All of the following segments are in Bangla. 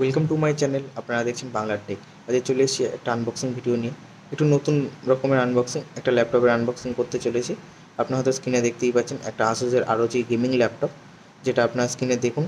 ওয়েলকাম টু মাই চ্যানেল আপনারা দেখছেন বাংলা টেক আজকে চলে এসেছি একটা আনবক্সিং ভিডিও নিয়ে একটু নতুন রকমের আনবক্সিং একটা ল্যাপটপের আনবক্সিং করতে চলেছি আপনারা হয়তো স্ক্রিনে দেখতেই পাচ্ছেন একটা আসুসের আরও যে গেমিং ল্যাপটপ যেটা আপনার স্ক্রিনে দেখুন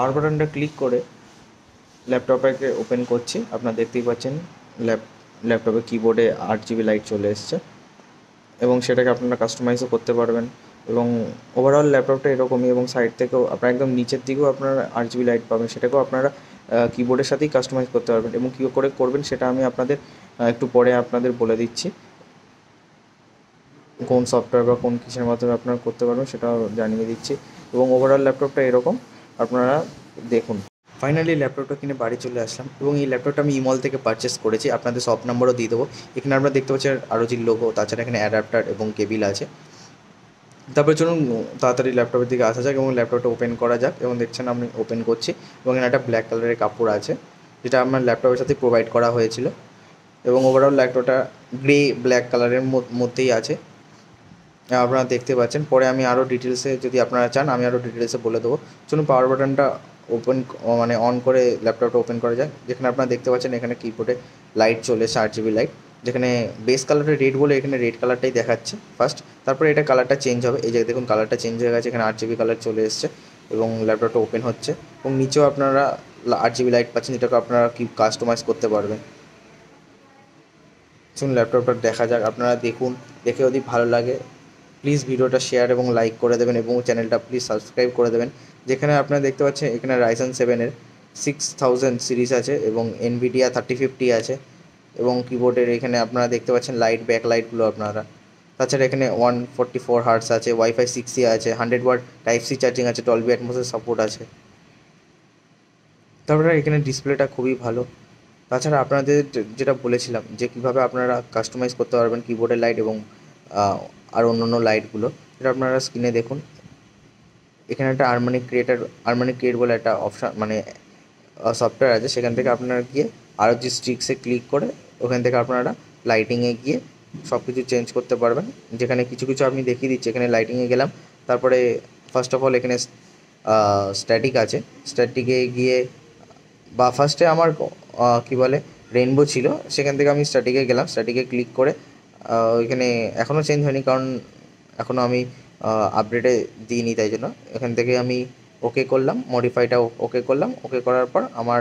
পাওয়ার বাটনটা ক্লিক করে ল্যাপটপটাকে ওপেন করছি আপনারা দেখতেই পাচ্ছেন ল্যাপ ল্যাপটপে কিবোর্ডে আট জিবি লাইট চলে এসছে এবং সেটাকে আপনারা কাস্টমাইজও করতে পারবেন এবং ওভারঅল ল্যাপটপটা এরকমই এবং সাইড থেকেও আপনারা একদম নিচের দিকেও আপনারা আট জিবি লাইট পাবেন সেটাকেও আপনারা কিবোর্ডের সাথেই কাস্টমাইজ করতে পারবেন এবং কী করে করবেন সেটা আমি আপনাদের একটু পরে আপনাদের বলে দিচ্ছি কোন সফটওয়্যার বা কোন কিসের মাধ্যমে আপনারা করতে পারবেন সেটাও জানিয়ে দিচ্ছি এবং ওভারঅল ল্যাপটপটা এরকম আপনারা দেখুন ফাইনালি ল্যাপটপটা কিনে বাড়ি চলে আসলাম এবং এই ল্যাপটপটা আমি ইমল থেকে পারচেস করেছি আপনাদের সব নম্বরও দিয়ে দেবো এখানে আমরা দেখতে পাচ্ছি আরও যে লোগো তাছাড়া এখানে অ্যাডাপ্টার এবং কেবিল আছে তারপরে চলুন তাড়াতাড়ি ল্যাপটপের দিকে আসা যাক এবং ল্যাপটপটা ওপেন করা যাক এবং দেখছেন আমি ওপেন করছি এবং এখানে একটা ব্ল্যাক কালারের কাপড় আছে যেটা আমার ল্যাপটপের সাথে প্রোভাইড করা হয়েছিল এবং ওভারঅল ল্যাপটপটা গ্রে ব্ল্যাক কালারের মধ্যেই আছে আপনারা দেখতে পাচ্ছেন পরে আমি আরও ডিটেলসে যদি আপনারা চান আমি আরও ডিটেলসে বলে দেবো চলুন পাওয়ার বাটনটা ওপেন মানে অন করে ল্যাপটপটা ওপেন করা যায় যেখানে আপনারা দেখতে পাচ্ছেন এখানে কিবোর্ডে লাইট চলে এসে জিবি লাইট যেখানে বেস কালারটা রেড বলে এখানে রেড কালারটাই দেখাচ্ছে ফার্স্ট তারপরে এটা কালারটা চেঞ্জ হবে এই যে দেখুন কালারটা চেঞ্জ হয়ে গেছে এখানে আট জিবি কালার চলে এসছে এবং ল্যাপটপটা ওপেন হচ্ছে এবং নিচেও আপনারা আট জিবি লাইট পাচ্ছেন যেটাকে আপনারা কি কাস্টমাইজ করতে পারবেন শুনুন ল্যাপটপটা দেখা যাক আপনারা দেখুন দেখে যদি ভালো লাগে প্লিজ ভিডিওটা শেয়ার এবং লাইক করে দেবেন এবং চ্যানেলটা প্লিজ সাবস্ক্রাইব করে দেবেন যেখানে আপনারা দেখতে পাচ্ছেন এখানে রাইসেন সেভেনের সিক্স থাউজেন্ড সিরিজ আছে এবং এনভিডিয়া থার্টি ফিফটি আছে এবং কিবোর্ডের এখানে আপনারা দেখতে পাচ্ছেন লাইট ব্যাক লাইটগুলো আপনারা তাছাড়া এখানে ওয়ান ফোরটি ফোর হার্টস আছে ওয়াইফাই সিক্সি আছে hundred watt type C charging আছে টলবি অ্যাটমোসের সাপোর্ট আছে তারপরে এখানে ডিসপ্লেটা খুবই ভালো তাছাড়া আপনাদের যেটা বলেছিলাম যে কীভাবে আপনারা কাস্টমাইজ করতে পারবেন কিবোর্ডের লাইট এবং আর অন্য অন্য লাইটগুলো এটা আপনারা স্ক্রিনে দেখুন এখানে একটা আর্মানিক ক্রিয়েটার আর্মানিক ক্রিয়েট বলে একটা অপশান মানে সফটওয়্যার আছে সেখান থেকে আপনারা গিয়ে আরও যে স্ট্রিক্সে ক্লিক করে ওখান থেকে আপনারা লাইটিংয়ে গিয়ে সব কিছু চেঞ্জ করতে পারবেন যেখানে কিছু কিছু আমি দেখিয়ে দিচ্ছি এখানে লাইটিংয়ে গেলাম তারপরে ফার্স্ট অফ অল এখানে স্ট্যাটিক আছে স্ট্যাটিকে গিয়ে বা ফার্স্টে আমার কি বলে রেনবো ছিল সেখান থেকে আমি স্ট্যাটিকে গেলাম স্ট্যাটিকে ক্লিক করে ওইখানে এখনও চেঞ্জ হয়নি কারণ এখনও আমি আপডেটে দিইনি তাই জন্য এখান থেকে আমি ওকে করলাম মডিফাইটা ওকে করলাম ওকে করার পর আমার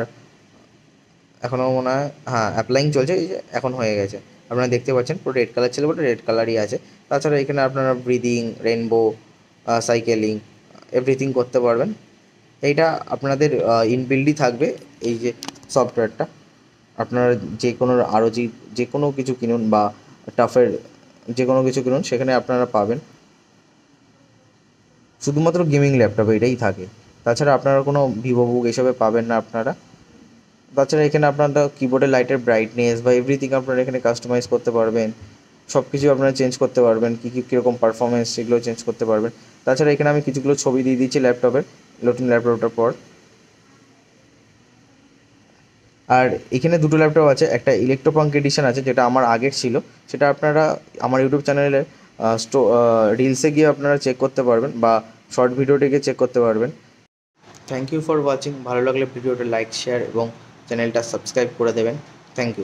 এখনও মনে হয় হ্যাঁ অ্যাপ্লাইং চলছে এই যে এখন হয়ে গেছে আপনারা দেখতে পাচ্ছেন পুরো রেড কালার ছিল বলে রেড কালারই আছে তাছাড়া এখানে আপনারা ব্রিদিং রেনবো সাইকেলিং এভরিথিং করতে পারবেন এইটা আপনাদের ইনবিল্ডই থাকবে এই যে সফটওয়্যারটা আপনারা যে কোনো আরও যে কোনো কিছু কিনুন বা টাফের যে কোনো কিছু কিনুন সেখানে আপনারা পাবেন শুধুমাত্র গেমিং ল্যাপটপ এটাই থাকে তাছাড়া আপনারা কোনো ভিভো বুক এসবে পাবেন না আপনারা তাছাড়া এখানে আপনারা কিবোর্ডের লাইটের ব্রাইটনেস বা এভরিথিং আপনারা এখানে কাস্টমাইজ করতে পারবেন সব কিছু আপনারা চেঞ্জ করতে পারবেন কী কী কীরকম পারফরমেন্স সেগুলো চেঞ্জ করতে পারবেন তাছাড়া এখানে আমি কিছুগুলো ছবি দিয়ে দিচ্ছি ল্যাপটপের নতুন ল্যাপটপটার পর আর এখানে দুটো ল্যাপটপ আছে একটা ইলেকট্রোপাঙ্ক এডিশন আছে যেটা আমার আগের ছিল সেটা আপনারা আমার ইউটিউব চ্যানেলে স্টো রিলসে গিয়ে আপনারা চেক করতে পারবেন বা শর্ট ভিডিওটিকে চেক করতে পারবেন থ্যাংক ইউ ফর ওয়াচিং ভালো লাগলে ভিডিওটা লাইক শেয়ার এবং চ্যানেলটা সাবস্ক্রাইব করে দেবেন থ্যাংক ইউ